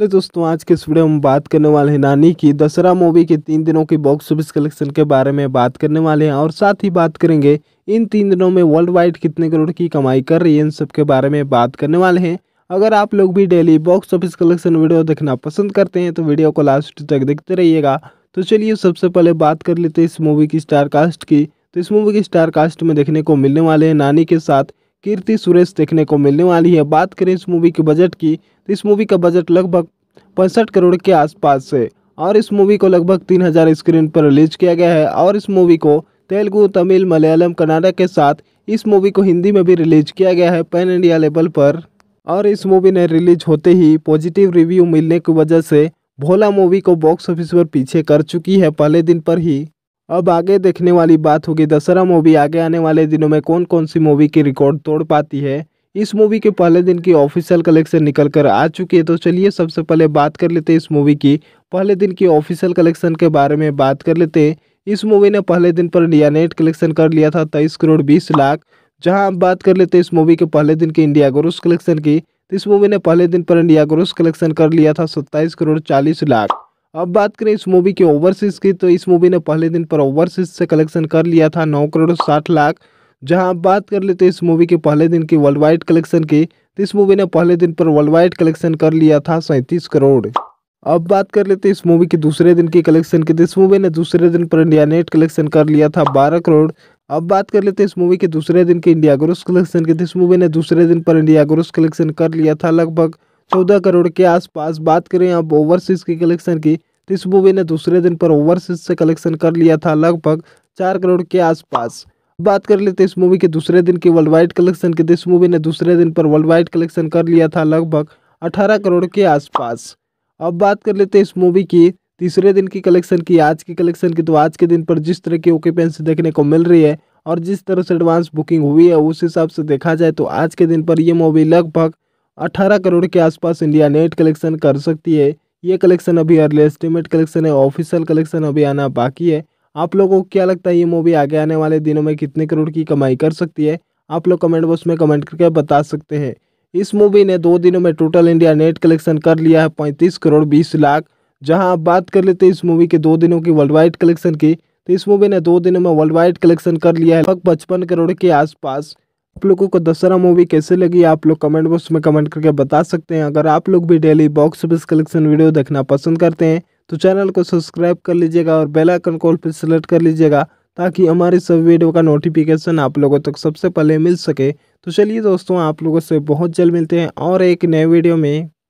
hello दोस्तों आज के इस वीडियो में बात करने वाले हैं नानी की दशहरा मूवी के तीन दिनों के बॉक्स ऑफिस कलेक्शन के बारे में बात करने वाले हैं और साथ ही बात करेंगे इन तीन दिनों में वर्ल्ड वाइड कितने करोड़ की कमाई कर रही है इन सब के बारे में बात करने वाले हैं अगर आप लोग भी daily box office collection video देखना पसंद करते हैं तो वीडियो को लास्ट तक देखते रहिएगा तो चलिए सबसे पहले बात कर लेते हैं इस मूवी की स्टारकास्ट की तो इस मूवी की स्टारकास्ट में देखने को मिलने वाले हैं नानी के साथ कीर्ति सुरेश देखने को मिलने वाली है बात करें इस मूवी के बजट की तो इस मूवी का बजट लगभग पैंसठ करोड़ के आसपास है और इस मूवी को लगभग तीन हज़ार स्क्रीन पर रिलीज किया गया है और इस मूवी को तेलुगु तमिल मलयालम कन्नाडा के साथ इस मूवी को हिंदी में भी रिलीज किया गया है पैन इंडिया लेवल पर और इस मूवी ने रिलीज होते ही पॉजिटिव रिव्यू मिलने की वजह से भोला मूवी को बॉक्स ऑफिस पर पीछे कर चुकी है पहले दिन पर ही अब आगे देखने वाली बात होगी दशहरा मूवी आगे आने वाले दिनों में कौन कौन सी मूवी की रिकॉर्ड तोड़ पाती है इस मूवी के पहले दिन की ऑफिशियल कलेक्शन निकल कर आ चुकी है तो चलिए सबसे पहले बात कर लेते हैं इस मूवी की पहले दिन की ऑफिशियल कलेक्शन के बारे में बात कर लेते हैं इस मूवी ने पहले दिन पर इंडिया नेट कलेक्शन कर लिया था तेईस करोड़ बीस लाख जहां आप बात कर लेते हैं इस मूवी के पहले दिन की इंडिया ग्रोस कलेक्शन की तो इस मूवी ने पहले दिन पर इंडिया ग्रोस कलेक्शन कर लिया था सत्ताईस करोड़ चालीस लाख अब बात करें इस मूवी के ओवरसीज़ की तो इस मूवी ने पहले दिन पर ओवरसीज़ से कलेक्शन कर लिया था नौ करोड़ साठ लाख जहां बात कर लेते इस मूवी के पहले दिन की वर्ल्ड वाइड कलेक्शन की तो इस मूवी ने पहले दिन पर वर्ल्ड वाइड कलेक्शन कर लिया था सैंतीस करोड़ अब बात कर लेते इस मूवी के दूसरे दिन की कलेक्शन की तो इस मूवी ने दूसरे दिन पर इंडिया नेट कलेक्शन कर लिया था बारह करोड़ अब बात कर लेते इस मूवी के दूसरे दिन के इंडिया ग्रोस कलेक्शन की तो इस मूवी ने दूसरे दिन पर इंडिया ग्रोस कलेक्शन कर लिया था लगभग चौदह करोड़ के आसपास बात करें आप ओवरसीज़ के कलेक्शन की तो इस मूवी ने दूसरे दिन पर ओवरसीज़ से कलेक्शन कर लिया था लगभग चार करोड़ के आसपास बात कर लेते इस मूवी के दूसरे दिन की वर्ल्ड वाइड कलेक्शन की तो इस मूवी ने दूसरे दिन पर वर्ल्ड वाइड कलेक्शन कर लिया था लगभग अठारह करोड़ के आसपास अब बात कर लेते इस मूवी की तीसरे दिन की कलेक्शन की आज की कलेक्शन की तो आज के दिन पर जिस तरह की ओकेपेंसी देखने को मिल रही है और जिस तरह से एडवांस बुकिंग हुई है उस हिसाब से देखा जाए तो आज के दिन पर यह मूवी लगभग अठारह करोड़ के आसपास इंडिया नेट कलेक्शन कर सकती है ये कलेक्शन अभी अर्ली एस्टिमेट कलेक्शन है ऑफिशियल कलेक्शन अभी आना बाकी है आप लोगों को क्या लगता है ये मूवी आगे आने वाले दिनों में कितने करोड़ की कमाई कर सकती है आप लोग कमेंट बॉक्स में कमेंट करके बता सकते हैं इस मूवी ने दो दिनों में टोटल इंडिया नेट कलेक्शन कर लिया है पैंतीस करोड़ बीस लाख जहाँ आप बात कर लेते हैं इस मूवी के दो दिनों की वर्ल्ड वाइड कलेक्शन की तो इस मूवी ने दो दिनों में वर्ल्ड वाइड कलेक्शन कर लिया है लगभग पचपन करोड़ के आसपास आप लोगों को दशहरा मूवी कैसे लगी आप लोग कमेंट बॉक्स में कमेंट करके बता सकते हैं अगर आप लोग भी daily box office collection video देखना पसंद करते हैं तो चैनल को सब्सक्राइब कर लीजिएगा और बेल आइकन कॉल पर सेलेक्ट कर लीजिएगा ताकि हमारी सब वीडियो का नोटिफिकेशन आप लोगों तक सबसे पहले मिल सके तो चलिए दोस्तों आप लोगों से बहुत जल्द मिलते हैं और एक नए वीडियो में